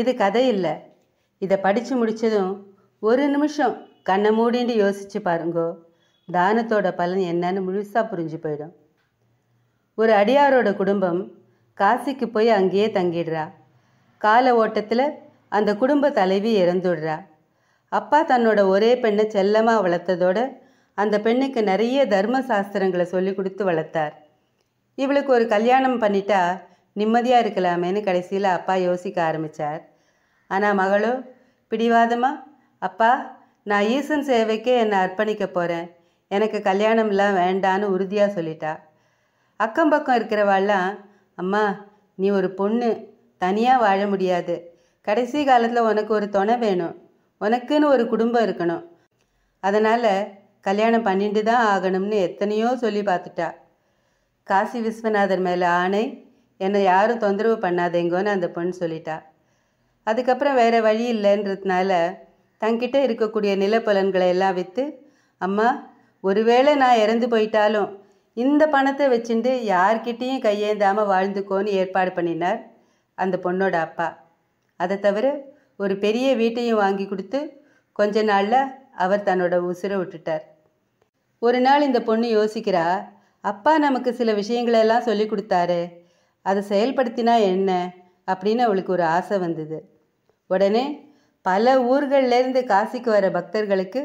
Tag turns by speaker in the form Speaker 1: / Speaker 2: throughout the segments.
Speaker 1: இது கதை இல்லை இதை படித்து முடித்ததும் ஒரு நிமிஷம் கண்ணை மூடின்னு யோசித்து பாருங்கோ தானத்தோட பலன் என்னன்னு முழுசாக புரிஞ்சு போயிடும் ஒரு அடியாரோட குடும்பம் காசிக்கு போய் அங்கேயே தங்கிடுறா கால ஓட்டத்தில் அந்த குடும்ப தலைவி இறந்துடுறா அப்பா தன்னோட ஒரே பெண்ணை செல்லமாக வளர்த்ததோட அந்த பெண்ணுக்கு நிறைய தர்ம சாஸ்திரங்களை சொல்லி கொடுத்து வளர்த்தார் இவளுக்கு ஒரு கல்யாணம் பண்ணிட்டா நிம்மதியாக இருக்கலாமேன்னு கடைசியில் அப்பா யோசிக்க ஆரம்பித்தார் ஆனால் மகளோ பிடிவாதமா அப்பா நான் ஈசன் சேவைக்கே என்னை அர்ப்பணிக்க போகிறேன் எனக்கு கல்யாணம்லாம் வேண்டான்னு உறுதியாக சொல்லிட்டா அக்கம் பக்கம் இருக்கிறவாள்லாம் அம்மா நீ ஒரு பொண்ணு தனியாக வாழ முடியாது கடைசி காலத்தில் உனக்கு ஒரு துணை வேணும் உனக்குன்னு ஒரு குடும்பம் இருக்கணும் அதனால் கல்யாணம் பண்ணிட்டு தான் ஆகணும்னு எத்தனையோ சொல்லி பார்த்துட்டா காசி விஸ்வநாதர் மேலே ஆணை என்னை யாரும் தொந்தரவு பண்ணாதேங்கோன்னு அந்த பெண் சொல்லிட்டா அதுக்கப்புறம் வேறு வழி இல்லைன்றதுனால தங்கிட்ட இருக்கக்கூடிய நிலப்பலன்களை எல்லாம் விற்று அம்மா ஒருவேளை நான் இறந்து போயிட்டாலும் இந்த பணத்தை வச்சுட்டு யார்கிட்டேயும் கையேந்தாமல் வாழ்ந்துக்கோன்னு ஏற்பாடு பண்ணினார் அந்த பொண்ணோட அப்பா அதை தவிர ஒரு பெரிய வீட்டையும் வாங்கி கொடுத்து கொஞ்ச நாளில் அவர் தன்னோட உசுரை விட்டுட்டார் ஒரு நாள் இந்த பொண்ணு யோசிக்கிறா அப்பா நமக்கு சில விஷயங்களெல்லாம் சொல்லி கொடுத்தாரு அதை செயல்படுத்தினா என்ன அப்படின்னு அவளுக்கு ஒரு ஆசை வந்தது உடனே பல ஊர்கள்லேருந்து காசிக்கு வர பக்தர்களுக்கு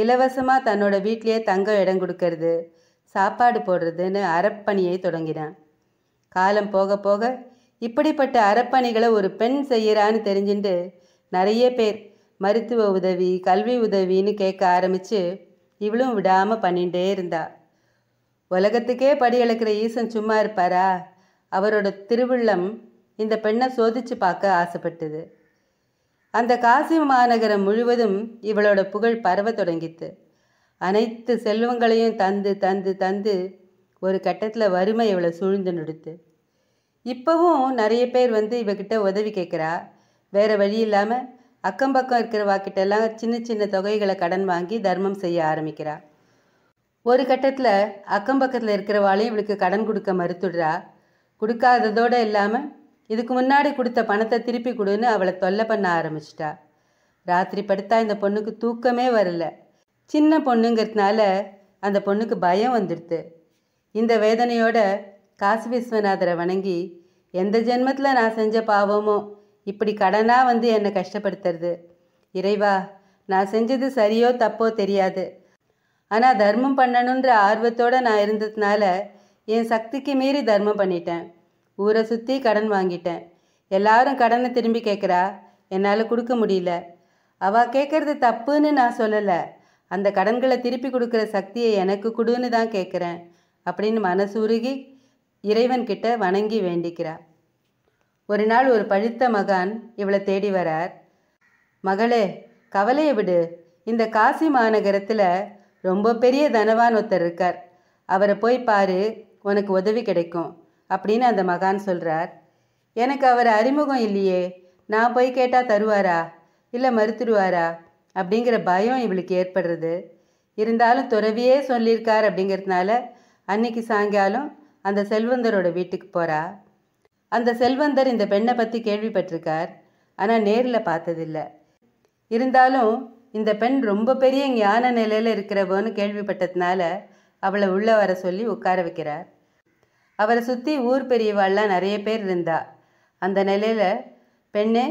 Speaker 1: இலவசமாக தன்னோட வீட்லேயே தங்க இடம் கொடுக்கறது சாப்பாடு போடுறதுன்னு அறப்பணியை தொடங்கினான் காலம் போக போக இப்படிப்பட்ட அறப்பணிகளை ஒரு பெண் செய்கிறான்னு தெரிஞ்சுட்டு நிறைய பேர் மருத்துவ உதவி கல்வி உதவின்னு கேட்க ஆரம்பித்து இவளும் விடாமல் பண்ணிகிட்டே இருந்தா உலகத்துக்கே படி இழக்கிற ஈசன் சும்மா இருப்பாரா அவரோட திருவிழம் இந்த பெண்ணை சோதித்து பார்க்க ஆசைப்பட்டது அந்த காசி மாநகரம் முழுவதும் இவளோட புகழ் பரவ தொடங்கிது அனைத்து செல்வங்களையும் தந்து தந்து தந்து ஒரு கட்டத்தில் வறுமை இவளை சூழ்ந்து நொடுத்து இப்போவும் நிறைய பேர் வந்து இவகிட்ட உதவி கேட்குறா வேறு வழி இல்லாமல் அக்கம் பக்கம் இருக்கிறவாக்கிட்டெல்லாம் சின்ன சின்ன தொகைகளை கடன் வாங்கி தர்மம் செய்ய ஆரம்பிக்கிறாள் ஒரு கட்டத்தில் அக்கம் பக்கத்தில் இருக்கிறவாளையும் இவளுக்கு கடன் கொடுக்க மறுத்துடுறா கொடுக்காததோடு இல்லாமல் இதுக்கு முன்னாடி கொடுத்த பணத்தை திருப்பி கொடுன்னு அவளை தொல்லை பண்ண ஆரம்பிச்சிட்டா ராத்திரி படுத்தா இந்த பொண்ணுக்கு தூக்கமே வரல சின்ன பொண்ணுங்கிறதுனால அந்த பொண்ணுக்கு பயம் வந்துடுது இந்த வேதனையோட காசி விஸ்வநாதரை வணங்கி எந்த ஜென்மத்தில் நான் செஞ்ச பாவமோ இப்படி கடனாக வந்து என்னை கஷ்டப்படுத்துறது இறைவா நான் செஞ்சது சரியோ தப்போ தெரியாது ஆனால் தர்மம் பண்ணணுன்ற ஆர்வத்தோடு நான் இருந்ததுனால என் சக்திக்கு மீறி தர்மம் பண்ணிட்டேன் ஊரை சுற்றி கடன் வாங்கிட்டேன் எல்லாரும் கடனை திரும்பி கேட்குறா என்னால் கொடுக்க முடியல அவள் கேட்குறது தப்புன்னு நான் சொல்லலை அந்த கடன்களை திருப்பி கொடுக்குற சக்தியை எனக்கு கொடுன்னு தான் கேட்குறேன் அப்படின்னு மனசு உருகி இறைவன்கிட்ட வணங்கி வேண்டிக்கிறா ஒரு நாள் ஒரு பழுத்த மகான் இவளை தேடி வரார் மகளே கவலையை விடு இந்த காசி மாநகரத்தில் ரொம்ப பெரிய தனவான் ஒருத்தர் இருக்கார் அவரை போய் பாரு உனக்கு உதவி கிடைக்கும் அப்படின்னு அந்த மகான் சொல்கிறார் எனக்கு அவர் அறிமுகம் இல்லையே நான் போய் கேட்டால் தருவாரா இல்லை மறுத்துடுவாரா அப்படிங்கிற பயம் இவளுக்கு ஏற்படுறது இருந்தாலும் துறவியே சொல்லியிருக்கார் அப்படிங்கிறதுனால அன்னைக்கு சாயங்காலம் அந்த செல்வந்தரோட வீட்டுக்கு போகிறா அந்த செல்வந்தர் இந்த பெண்ணை பற்றி கேள்விப்பட்டிருக்கார் ஆனால் நேரில் பார்த்ததில்லை இருந்தாலும் இந்த பெண் ரொம்ப பெரிய ஞான நிலையில் இருக்கிறவோன்னு கேள்விப்பட்டதுனால அவளை உள்ளே வர சொல்லி உட்கார வைக்கிறார் அவரை சுற்றி ஊர் பெரியவாள்லாம் நிறைய பேர் இருந்தா அந்த நிலையில் பெண்ணே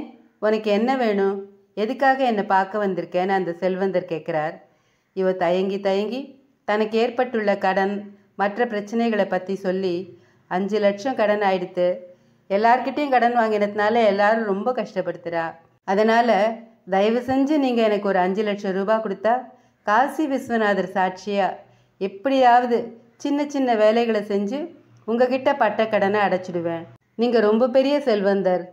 Speaker 1: உனக்கு என்ன வேணும் எதுக்காக என்னை பார்க்க வந்திருக்கேன்னு அந்த செல்வந்தர் கேட்குறார் இவ தயங்கி தயங்கி தனக்கு ஏற்பட்டுள்ள கடன் மற்ற பிரச்சனைகளை பற்றி சொல்லி அஞ்சு லட்சம் கடன் ஆயிடுத்து எல்லார்கிட்டேயும் கடன் வாங்கினதுனால எல்லாரும் ரொம்ப கஷ்டப்படுத்துகிறா அதனால் தயவு செஞ்சு நீங்கள் எனக்கு ஒரு அஞ்சு லட்சம் ரூபா கொடுத்தா காசி விஸ்வநாதர் சாட்சியாக எப்படியாவது சின்ன சின்ன வேலைகளை செஞ்சு உங்ககிட்ட பட்ட கடனை அடைச்சிடுவேன் நீங்கள் ரொம்ப பெரிய செல்வந்தர்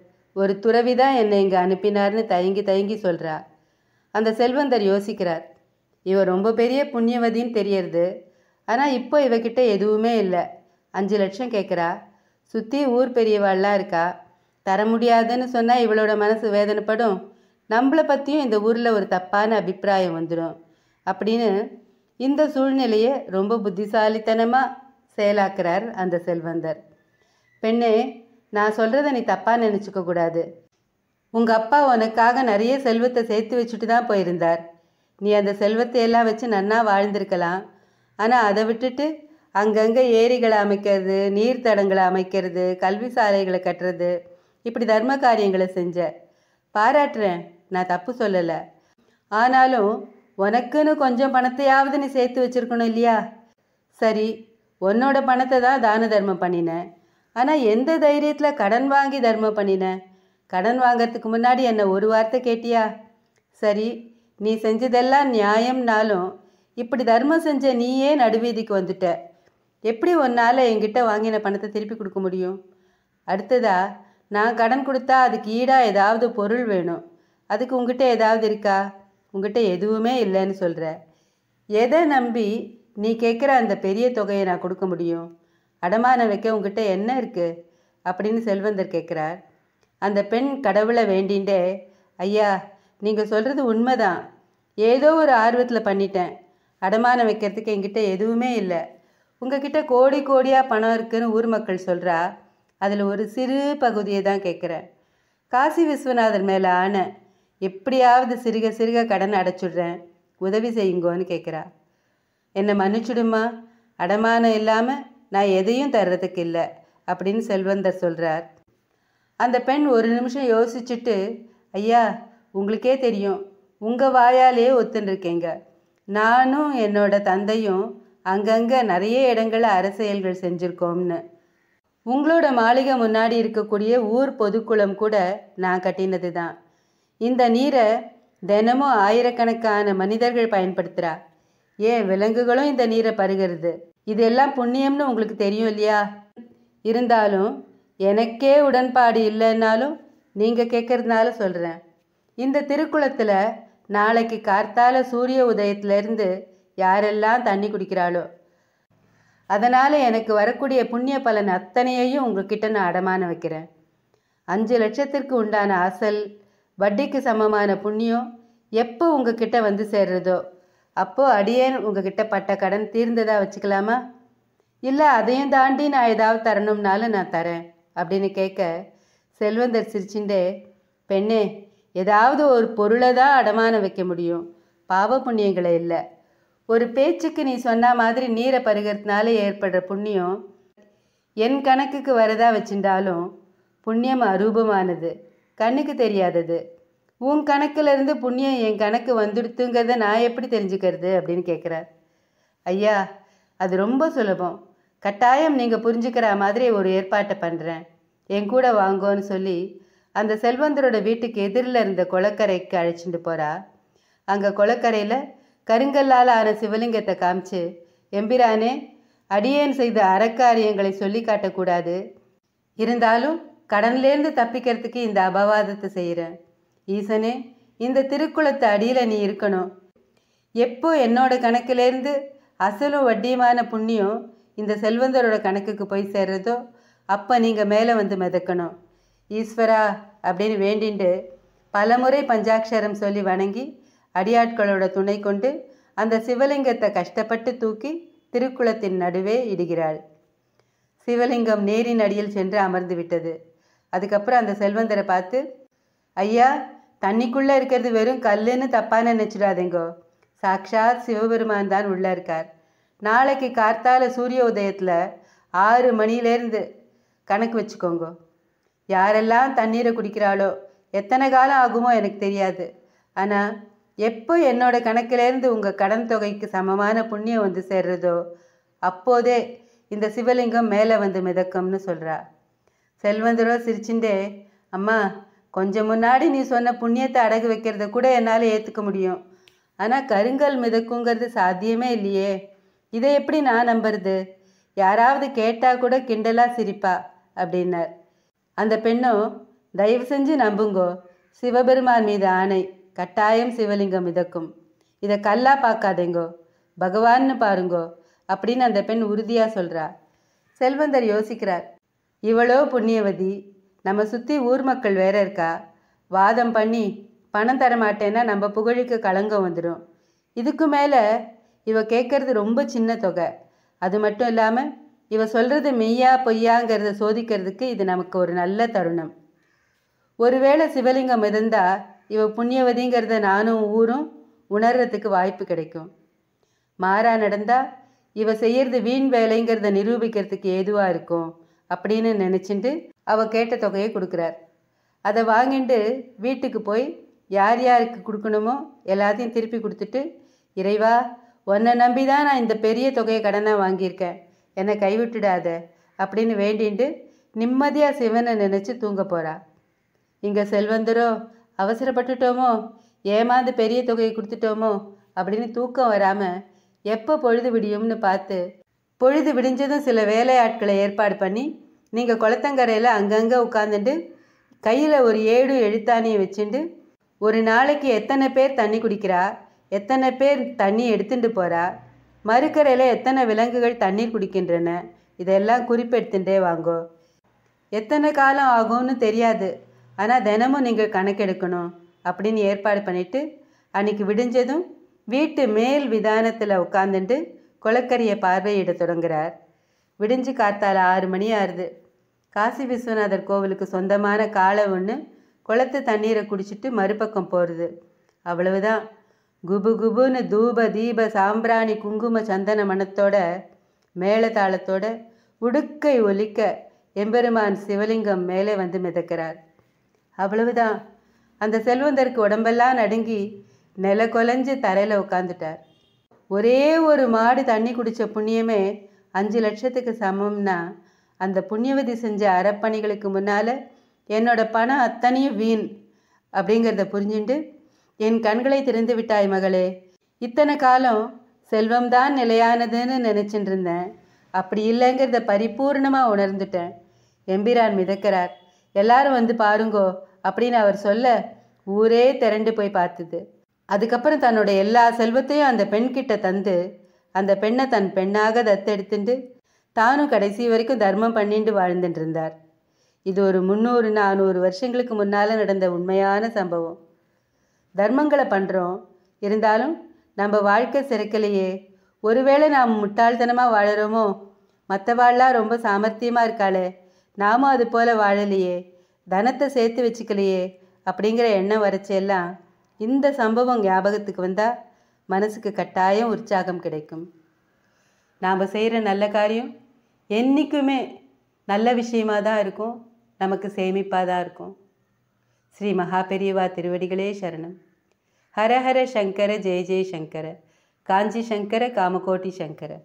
Speaker 1: ஒரு துறவி தான் என்னை இங்கே அனுப்பினார்னு தயங்கி தயங்கி சொல்கிறா அந்த செல்வந்தர் யோசிக்கிறார் இவ ரொம்ப பெரிய புண்ணியவதின்னு தெரியறது ஆனால் இப்போ இவகிட்ட எதுவுமே இல்லை அஞ்சு லட்சம் கேட்குறா சுற்றி ஊர் பெரியவாள்லாம் இருக்கா தர முடியாதுன்னு சொன்னால் இவளோட மனசு வேதனைப்படும் நம்மளை பற்றியும் இந்த ஊரில் ஒரு தப்பான அபிப்பிராயம் வந்துடும் அப்படின்னு இந்த சூழ்நிலையை ரொம்ப புத்திசாலித்தனமாக செயலாக்குறார் அந்த செல்வந்தர் பெண்ணே நான் சொல்கிறத நீ தப்பாக நினச்சிக்க கூடாது உங்கள் அப்பா உனக்காக நிறைய செல்வத்தை சேர்த்து வச்சுட்டு தான் போயிருந்தார் நீ அந்த செல்வத்தை எல்லாம் வச்சு நன்னா வாழ்ந்திருக்கலாம் ஆனால் அதை விட்டுட்டு அங்கங்கே ஏரிகளை அமைக்கிறது நீர்த்தடங்களை அமைக்கிறது கல்வி சாலைகளை கட்டுறது இப்படி தர்ம காரியங்களை செஞ்ச பாராட்டுறேன் நான் தப்பு சொல்லலை ஆனாலும் உனக்குன்னு கொஞ்சம் பணத்தையாவது நீ சேர்த்து வச்சுருக்கணும் இல்லையா சரி உன்னோட பணத்தை தான் தான தர்மம் பண்ணினேன் ஆனால் எந்த தைரியத்தில் கடன் வாங்கி தர்மம் பண்ணினேன் கடன் வாங்கிறதுக்கு முன்னாடி என்னை ஒரு வார்த்தை கேட்டியா சரி நீ செஞ்சதெல்லாம் நியாயம்னாலும் இப்படி தர்மம் செஞ்ச நீயே நடுவீதிக்கு வந்துட்ட எப்படி உன்னால் என்கிட்ட வாங்கின பணத்தை திருப்பி கொடுக்க முடியும் அடுத்ததா நான் கடன் கொடுத்தா அதுக்கு ஈடாக ஏதாவது பொருள் வேணும் அதுக்கு உங்ககிட்ட ஏதாவது இருக்கா உங்ககிட்ட எதுவுமே இல்லைன்னு சொல்கிற எதை நம்பி நீ கேட்குற அந்த பெரிய தொகையை நான் கொடுக்க முடியும் அடமானம் வைக்க உங்ககிட்ட என்ன இருக்குது அப்படின்னு செல்வந்தர் கேட்குறார் அந்த பெண் கடவுளை வேண்டின்ண்டே ஐயா நீங்கள் சொல்கிறது உண்மைதான் ஏதோ ஒரு ஆர்வத்தில் பண்ணிட்டேன் அடமானம் வைக்கிறதுக்கு என்கிட்ட எதுவுமே இல்லை உங்ககிட்ட கோடி கோடியாக பணம் இருக்குதுன்னு ஊர் மக்கள் சொல்கிறா அதில் ஒரு சிறு பகுதியை தான் கேட்குறேன் காசி விஸ்வநாதர் மேலே ஆன எப்படியாவது சிறுக சிறுக கடன் அடைச்சுடுறேன் உதவி செய்யுங்கோன்னு கேட்குறா என்னை மன்னிச்சுடுமா அடமானம் இல்லாமல் நான் எதையும் தர்றதுக்கு இல்லை அப்படின்னு செல்வந்தர் சொல்கிறார் அந்த பெண் ஒரு நிமிஷம் யோசிச்சுட்டு ஐயா உங்களுக்கே தெரியும் உங்கள் வாயாலே ஒத்துன்ருக்கீங்க நானும் என்னோட தந்தையும் அங்கங்கே நிறைய இடங்களில் அரசியல்கள் செஞ்சுருக்கோம்னு உங்களோட மாளிகை முன்னாடி இருக்கக்கூடிய ஊர் பொதுக்குளம் கூட நான் கட்டினது தான் இந்த நீரை தினமும் ஆயிரக்கணக்கான மனிதர்கள் பயன்படுத்துகிறா ஏன் விலங்குகளும் இந்த நீரை பருகிறது இதெல்லாம் புண்ணியம்னு உங்களுக்கு தெரியும் இல்லையா இருந்தாலும் எனக்கே உடன்பாடு இல்லைன்னாலும் நீங்கள் கேட்குறதுனால சொல்கிறேன் இந்த திருக்குளத்தில் நாளைக்கு கார்த்தால சூரிய உதயத்திலேருந்து யாரெல்லாம் தண்ணி குடிக்கிறாளோ அதனால் எனக்கு வரக்கூடிய புண்ணிய பலன் அத்தனையையும் உங்ககிட்ட நான் அடமான வைக்கிறேன் அஞ்சு லட்சத்திற்கு உண்டான அசல் வட்டிக்கு சமமான புண்ணியம் எப்போ உங்ககிட்ட வந்து சேர்றதோ அப்போது அடியேன் உங்ககிட்ட பட்ட கடன் தீர்ந்ததா வச்சுக்கலாமா இல்லை அதையும் தாண்டி நான் ஏதாவது தரணும்னாலும் நான் தரேன் அப்படின்னு கேட்க செல்வந்தர் சிரிச்சுண்டே பெண்ணே ஏதாவது ஒரு பொருளை தான் அடமானம் வைக்க முடியும் பாவ புண்ணியங்களை இல்லை ஒரு பேச்சுக்கு நீ சொன்ன மாதிரி நீரை பருகிறதுனால ஏற்படுற புண்ணியம் என் கணக்குக்கு வரதா வச்சுட்டாலும் புண்ணியம் அரூபமானது கண்ணுக்கு தெரியாதது உன் இருந்து புண்ணியம் என் கணக்கு வந்துடுத்துங்கிறத நான் எப்படி தெரிஞ்சுக்கிறது அப்படின்னு கேட்குறார் ஐயா அது ரொம்ப சுலபம் கட்டாயம் நீங்கள் புரிஞ்சுக்கிற மாதிரி ஒரு ஏற்பாட்டை பண்ணுறேன் என் கூட வாங்கோன்னு சொல்லி அந்த செல்வந்தரோட வீட்டுக்கு எதிரில் இருந்த குளக்கரைக்கு அழைச்சிட்டு போகிறா அங்கே குளக்கரையில் கருங்கல்லால் ஆன சிவலிங்கத்தை காமிச்சு எம்பிரானே அடியேன் செய்த அறக்காரியங்களை சொல்லி காட்டக்கூடாது இருந்தாலும் கடன்லேருந்து தப்பிக்கிறதுக்கு இந்த அபவாதத்தை செய்கிறேன் ஈசனே இந்த திருக்குளத்து அடியில் நீ இருக்கணும் எப்போ என்னோட கணக்கிலேருந்து அசலும் வட்டியுமான புண்ணியம் இந்த செல்வந்தரோட கணக்குக்கு போய் சேர்றதோ அப்போ நீங்கள் மேலே வந்து மிதக்கணும் ஈஸ்வரா அப்படின்னு வேண்டிண்டு பலமுறை பஞ்சாட்சரம் சொல்லி வணங்கி அடியாட்களோட துணை கொண்டு அந்த சிவலிங்கத்தை கஷ்டப்பட்டு தூக்கி திருக்குளத்தின் நடுவே இடுகிறாள் சிவலிங்கம் நேரின் அடியில் சென்று அமர்ந்து விட்டது அதுக்கப்புறம் அந்த செல்வந்தரை பார்த்து ஐயா தண்ணிக்குள்ளே இருக்கிறது வெறும் கல்லுன்னு தப்பாக நினச்சிடாதேங்கோ சாக்ஷாத் சிவபெருமான் தான் உள்ளே இருக்கார் நாளைக்கு கார்த்தால சூரிய உதயத்தில் ஆறு மணிலேருந்து கணக்கு வச்சுக்கோங்க யாரெல்லாம் தண்ணீரை குடிக்கிறாளோ எத்தனை காலம் ஆகுமோ எனக்கு தெரியாது ஆனால் எப்போ என்னோட கணக்கிலேருந்து உங்கள் கடன் தொகைக்கு சமமான புண்ணியம் வந்து சேர்றதோ அப்போதே இந்த சிவலிங்கம் மேலே வந்து மிதக்கும்னு சொல்கிறா செல்வந்தரோ சிரிச்சுண்டே அம்மா கொஞ்சம் முன்னாடி நீ சொன்ன புண்ணியத்தை அடகு வைக்கிறத கூட என்னால் ஏற்றுக்க முடியும் ஆனால் கருங்கல் மிதக்குங்கிறது சாத்தியமே இல்லையே இதை எப்படி நான் நம்புறது யாராவது கேட்டால் கூட கிண்டலாக சிரிப்பா அப்படின்னார் அந்த பெண்ணும் தயவு செஞ்சு நம்புங்கோ சிவபெருமான் மீது ஆணை கட்டாயம் சிவலிங்கம் மிதக்கும் இதை கல்லா பார்க்காதேங்கோ பகவான்னு பாருங்கோ அப்படின்னு அந்த பெண் உறுதியாக சொல்கிறா செல்வந்தர் யோசிக்கிறார் இவளோ புண்ணியவதி நம்ம சுற்றி ஊர் மக்கள் வேற இருக்கா வாதம் பண்ணி பணம் தர மாட்டேன்னா நம்ம புகழுக்கு களங்கம் வந்துடும் இதுக்கு மேலே இவ கேட்குறது ரொம்ப சின்ன தொகை அது மட்டும் இல்லாமல் இவ சொல்கிறது மெய்யா பொய்யாங்கிறத சோதிக்கிறதுக்கு இது நமக்கு ஒரு நல்ல தருணம் ஒருவேளை சிவலிங்கம் இருந்தால் இவ புண்ணியவதிங்கிறத நானும் ஊரும் உணர்றதுக்கு வாய்ப்பு கிடைக்கும் மாறா நடந்தால் இவ செய்கிறது வீண் வேலைங்கிறத நிரூபிக்கிறதுக்கு ஏதுவாக இருக்கும் அப்படின்னு நினச்சிட்டு அவள் கேட்ட தொகையை கொடுக்குறார் அதை வாங்கிட்டு வீட்டுக்கு போய் யார் யாருக்கு கொடுக்கணுமோ எல்லாத்தையும் திருப்பி கொடுத்துட்டு இறைவா உன்னை நம்பி தான் நான் இந்த பெரிய தொகையை கடனாக வாங்கியிருக்கேன் என்னை கைவிட்டுடாத அப்படின்னு வேண்டிட்டு நிம்மதியாக சிவனை நினச்சி தூங்க போகிறா இங்கே செல்வந்தரோ அவசரப்பட்டுட்டோமோ ஏமாந்து பெரிய தொகையை கொடுத்துட்டோமோ அப்படின்னு தூக்கம் வராமல் எப்போ பொழுது விடியும்னு பார்த்து பொழுது விடிஞ்சதும் சில வேலையாட்களை ஏற்பாடு பண்ணி நீங்கள் குளத்தங்கரையில் அங்கங்கே உட்காந்துட்டு கையில் ஒரு ஏடு எழுத்தானியை வச்சுட்டு ஒரு நாளைக்கு எத்தனை பேர் தண்ணி குடிக்கிறா எத்தனை பேர் தண்ணி எடுத்துகிட்டு போகிறா மறுக்கரையில் எத்தனை விலங்குகள் தண்ணீர் குடிக்கின்றன இதெல்லாம் குறிப்பெடுத்துட்டே வாங்கோ எத்தனை காலம் ஆகும்னு தெரியாது ஆனால் தினமும் நீங்கள் கணக்கெடுக்கணும் அப்படின்னு ஏற்பாடு பண்ணிவிட்டு அன்றைக்கி விடிஞ்சதும் வீட்டு மேல் விதானத்தில் உட்காந்துட்டு குளக்கரியை பார்வையிட தொடங்குகிறார் விடிஞ்சு காத்தால் ஆறு மணி ஆறுது காசி விஸ்வநாதர் கோவிலுக்கு சொந்தமான காலை ஒன்று குளத்து தண்ணீரை குடிச்சிட்டு மறுபக்கம் போகிறது அவ்வளவுதான் குபு குபுன்னு தூப தீப சாம்பிராணி குங்கும சந்தன மனத்தோட தாளத்தோட உடுக்கை ஒலிக்க எம்பெருமான் சிவலிங்கம் மேலே வந்து மிதக்கிறார் அவ்வளவுதான் அந்த செல்வந்தருக்கு உடம்பெல்லாம் நடுங்கி நில கொலைஞ்சு தரையில் உட்காந்துட்டார் ஒரே ஒரு மாடு தண்ணி குடித்த புண்ணியமே அஞ்சு லட்சத்துக்கு சமம்னா அந்த புண்ணியவதி செஞ்ச அறப்பணிகளுக்கு முன்னால் என்னோட பணம் அத்தனையும் வீண் அப்படிங்கிறத புரிஞ்சுண்டு என் கண்களை திறந்து விட்டாய் மகளே இத்தனை காலம் செல்வம்தான் நிலையானதுன்னு நினச்சிட்டு இருந்தேன் அப்படி இல்லைங்கிறத பரிபூர்ணமாக உணர்ந்துட்டேன் எம்பிரான் மிதக்கிறார் எல்லாரும் வந்து பாருங்கோ அப்படின்னு அவர் சொல்ல ஊரே திரண்டு போய் பார்த்தது அதுக்கப்புறம் தன்னுடைய எல்லா செல்வத்தையும் அந்த பெண்கிட்ட தந்து அந்த பெண்ணை தன் பெண்ணாக தத்தெடுத்துட்டு தானும் கடைசி வரைக்கும் தர்மம் பண்ணிட்டு வாழ்ந்துட்டு இருந்தார் இது ஒரு முந்நூறு நானூறு வருஷங்களுக்கு முன்னால் நடந்த உண்மையான சம்பவம் தர்மங்களை பண்ணுறோம் இருந்தாலும் நம்ம வாழ்க்கை சிறக்கலையே ஒருவேளை நாம் முட்டாள்தனமாக வாழறோமோ மற்றவாள்லாம் ரொம்ப சாமர்த்தியமாக இருக்காளே நாமும் அது போல் வாழலையே தனத்தை சேர்த்து வச்சுக்கலையே அப்படிங்கிற எண்ணம் வரச்செல்லாம் இந்த சம்பவம் ஞாபகத்துக்கு வந்தால் மனசுக்கு கட்டாயம் உற்சாகம் கிடைக்கும் நாம் செய்கிற நல்ல காரியம் என்றைக்குமே நல்ல விஷயமாக தான் இருக்கும் நமக்கு சேமிப்பாக தான் இருக்கும் ஸ்ரீ பெரியவா திருவடிகளே சரணம் ஹரஹர சங்கர ஜெய ஜெய சங்கர காஞ்சி சங்கர காமகோட்டி சங்கர